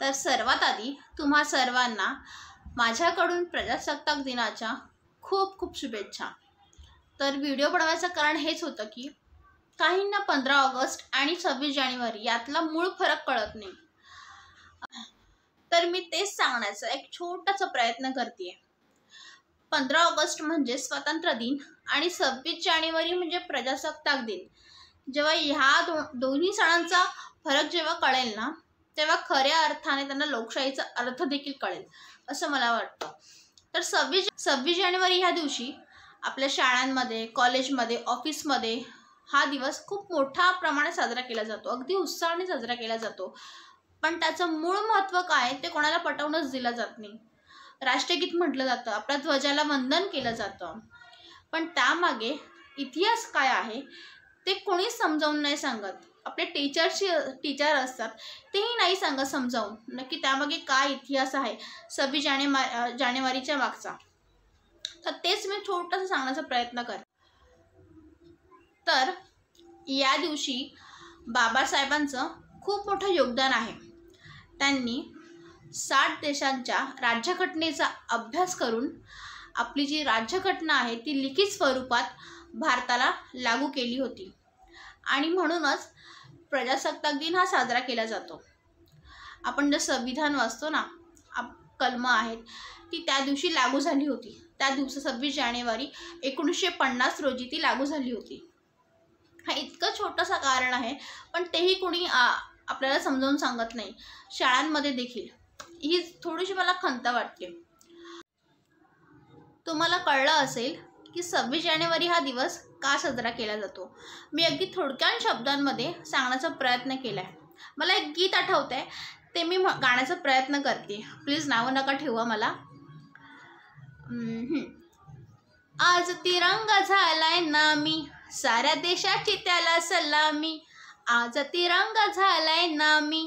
तर सर्वात आधी तुम्हा सर्वांना माझ्याकडून प्रजासत्ताक दिनाच्या खूप खूप शुभेच्छा तर व्हिडिओ बनवायचं कारण हेच होतं की काहींना पंधरा ऑगस्ट आणि सव्वीस जानेवारी यातला मूळ फरक कळत नाही तर मी तेच सांगण्याचा एक छोटासा प्रयत्न करते पंधरा ऑगस्ट म्हणजे स्वातंत्र्य दिन आणि सव्वीस जानेवारी म्हणजे प्रजासत्ताक दिन जेव्हा ह्या दो दोन्ही सणांचा फरक जेव्हा कळेल ना तेव्हा खऱ्या अर्थाने त्यांना लोकशाहीचा अर्थ देखील कळेल असं मला वाटतं तर सव्वीस सव्वीस जानेवारी ह्या दिवशी आपल्या शाळांमध्ये कॉलेजमध्ये ऑफिसमध्ये हा दिवस खूप मोठ्या प्रमाणात साजरा केला जातो अगदी उत्साहाने साजरा केला जातो पण त्याचं मूळ महत्त्व काय ते कोणाला पटवूनच दिलं जात नाही राष्ट्रगीत म्हटलं जातं आपल्या ध्वजाला वंदन केलं जातं पण त्यामागे इतिहास काय आहे ते कोणीच समजावून नाही सांगत आपले टीचरशी टीचर असतात तेही नाही सांगत समजावून नक्की त्यामागे काय इतिहास आहे सव्वीस जानेमा जानेवारीच्या मागचा तर तेच मी छोटंसं सांगण्याचा प्रयत्न कर तर या दिवशी बाबासाहेबांचं खूप मोठं योगदान आहे त्यांनी साठ देशांच्या राज्यघटनेचा अभ्यास करून आपली जी राज्यघटना आहे ती लिखित स्वरूपात भारताला लागू केली होती आणि म्हणूनच प्रजासत्ताक दिन हा साजरा केला जातो आपण जर संविधान वाचतो ना आप कलम आहेत ती त्या दिवशी लागू झाली होती त्या दिवशी सव्वीस जानेवारी एकोणीसशे पन्नास रोजी ती लागू झाली होती हा इतकं छोटंसं कारण आहे पण तेही कोणी आपल्याला समजावून सांगत नाही शाळांमध्ये देखील ही थोडीशी मला खंत वाटते तुम्हाला कळलं असेल की सव्वीस जानेवारी हा दिवस का साजरा केला जातो मी अगदी थोडक्या शब्दांमध्ये सांगण्याचा प्रयत्न केला आहे मला एक गीत आठवत आहे ते मी गाण्याचा प्रयत्न करते प्लीज नाव नका ठेवा मला आज तिरंगा झालाय नामी साऱ्या देशाची त्याला सलामी आज तिरंगा झालाय नामी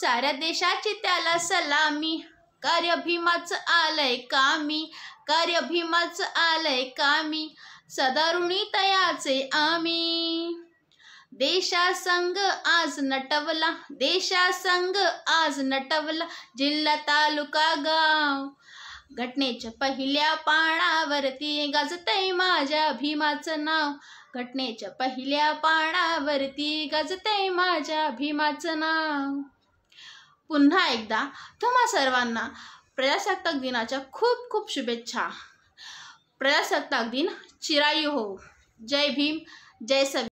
साऱ्या देशाची त्याला सलामी कार्य भीमाचं आलंय कामी कार्य भीमाच आलय कामी सदारुणी तयाचे आम्ही संग आज नटवला देशा संग आज नटवला जिल्हा तालुका गाव घटनेच्या पहिल्या पानावरती गजते माझ्या भीमाचं नाव घटनेच्या पहिल्या पानावरती गजतय माझ्या भीमाचं नाव पुन्हा एकदा तुम्हा सर्वांना प्रजासत्ताक दिनाच्या खूप खूप शुभेच्छा प्रजासत्ताक दिन चिरायू हो जय भीम जय सवि